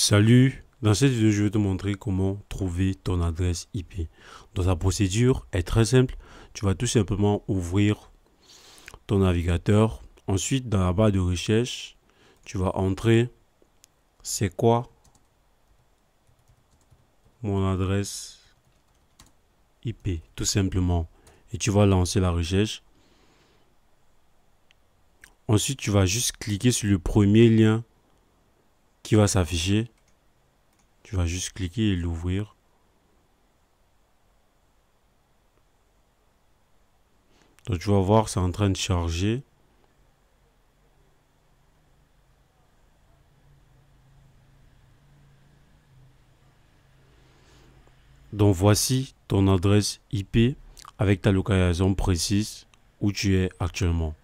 Salut, dans cette vidéo je vais te montrer comment trouver ton adresse IP. Dans la procédure est très simple, tu vas tout simplement ouvrir ton navigateur. Ensuite dans la barre de recherche, tu vas entrer c'est quoi mon adresse IP tout simplement et tu vas lancer la recherche. Ensuite tu vas juste cliquer sur le premier lien qui va s'afficher. Tu vas juste cliquer et l'ouvrir. Donc tu vas voir, c'est en train de charger. Donc voici ton adresse IP avec ta localisation précise où tu es actuellement.